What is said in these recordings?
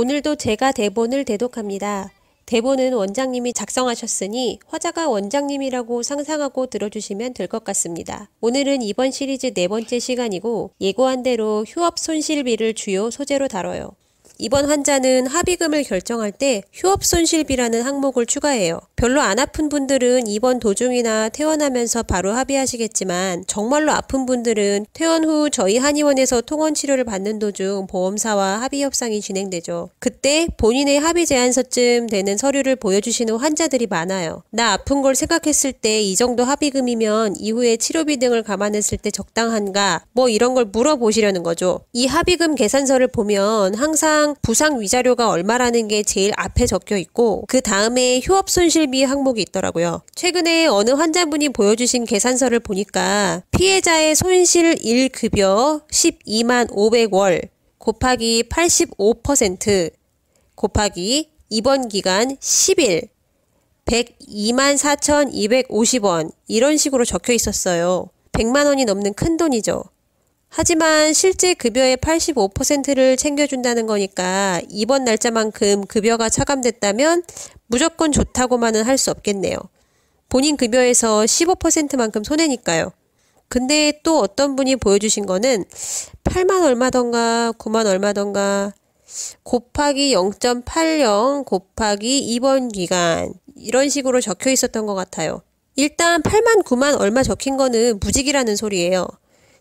오늘도 제가 대본을 대독합니다. 대본은 원장님이 작성하셨으니 화자가 원장님이라고 상상하고 들어주시면 될 것 같습니다. 오늘은 이번 시리즈 네 번째 시간이고 예고한 대로 휴업 손실비를 주요 소재로 다뤄요. 이번 환자는 합의금을 결정할 때 휴업 손실비라는 항목을 추가해요. 별로 안 아픈 분들은 입원 도중이나 퇴원하면서 바로 합의하시겠지만 정말로 아픈 분들은 퇴원 후 저희 한의원에서 통원 치료를 받는 도중 보험사와 합의 협상이 진행되죠. 그때 본인의 합의 제안서쯤 되는 서류를 보여주시는 환자들이 많아요. 나 아픈 걸 생각했을 때 이 정도 합의금이면 이후에 치료비 등을 감안했을 때 적당한가 뭐 이런 걸 물어보시려는 거죠. 이 합의금 계산서를 보면 항상 부상, 부상 위자료가 얼마라는 게 제일 앞에 적혀 있고 그 다음에 휴업 손실비 항목이 있더라고요. 최근에 어느 환자분이 보여주신 계산서를 보니까 피해자의 손실 1급여 12만 500월 곱하기 85% 곱하기 입원 기간 10일 102만 4,250원 이런 식으로 적혀 있었어요. 100만 원이 넘는 큰 돈이죠. 하지만 실제 급여의 85%를 챙겨준다는 거니까 이번 날짜만큼 급여가 차감됐다면 무조건 좋다고만은 할 수 없겠네요. 본인 급여에서 15%만큼 손해니까요. 근데 또 어떤 분이 보여주신 거는 8만 얼마던가 9만 얼마던가 곱하기 0.80 곱하기 이번 기간 이런 식으로 적혀 있었던 것 같아요. 일단 8만 9만 얼마 적힌 거는 무직이라는 소리예요.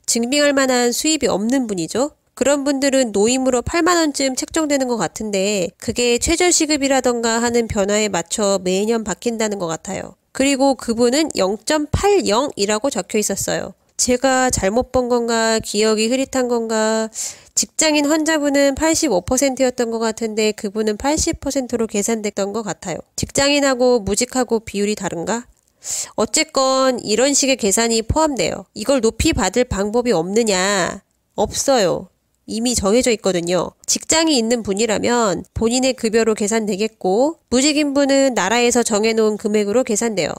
증빙할 만한 수입이 없는 분이죠. 그런 분들은 노임으로 8만원쯤 책정되는 것 같은데 그게 최저시급이라던가 하는 변화에 맞춰 매년 바뀐다는 것 같아요. 그리고 그분은 0.80이라고 적혀 있었어요. 제가 잘못 본 건가 기억이 흐릿한 건가 직장인 환자분은 85%였던 것 같은데 그분은 80%로 계산됐던 것 같아요. 직장인하고 무직하고 비율이 다른가? 어쨌건 이런 식의 계산이 포함돼요. 이걸 높이 받을 방법이 없느냐? 없어요. 이미 정해져 있거든요. 직장이 있는 분이라면 본인의 급여로 계산되겠고, 무직인 분은 나라에서 정해놓은 금액으로 계산돼요.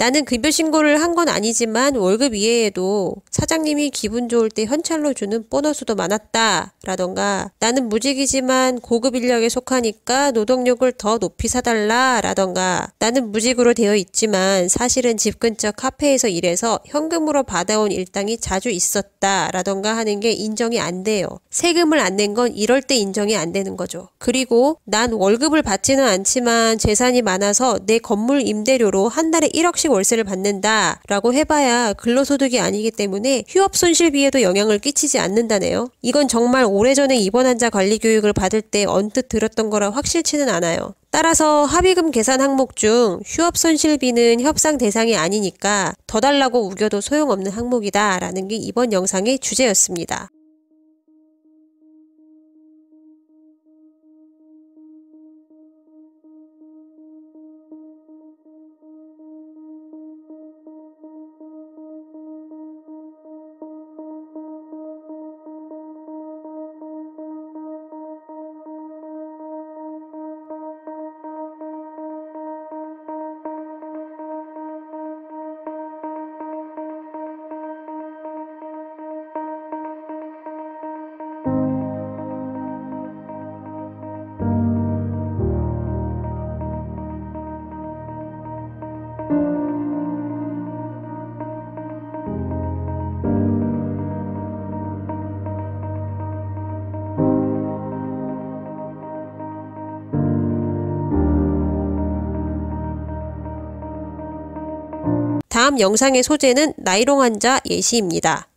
나는 급여 신고를 한 건 아니지만 월급 이외에도 사장님이 기분 좋을 때 현찰로 주는 보너스도 많았다. 라던가 나는 무직이지만 고급 인력에 속하니까 노동력을 더 높이 사달라. 라던가 나는 무직으로 되어 있지만 사실은 집 근처 카페에서 일해서 현금으로 받아온 일당이 자주 있었다. 라던가 하는 게 인정이 안 돼요. 세금을 안 낸 건 이럴 때 인정이 안 되는 거죠. 그리고 난 월급을 받지는 않지만 재산이 많아서 내 건물 임대료로 한 달에 1억씩 월세를 받는다라고 해봐야 근로소득이 아니기 때문에 휴업 손실비에도 영향을 끼치지 않는다네요. 이건 정말 오래전에 입원 환자 관리 교육을 받을 때 언뜻 들었던 거라 확실치는 않아요. 따라서 합의금 계산 항목 중 휴업 손실비는 협상 대상이 아니니까 더 달라고 우겨도 소용없는 항목이다라는 게 이번 영상의 주제였습니다. 다음 영상의 소재는 나이롱 환자 예시입니다.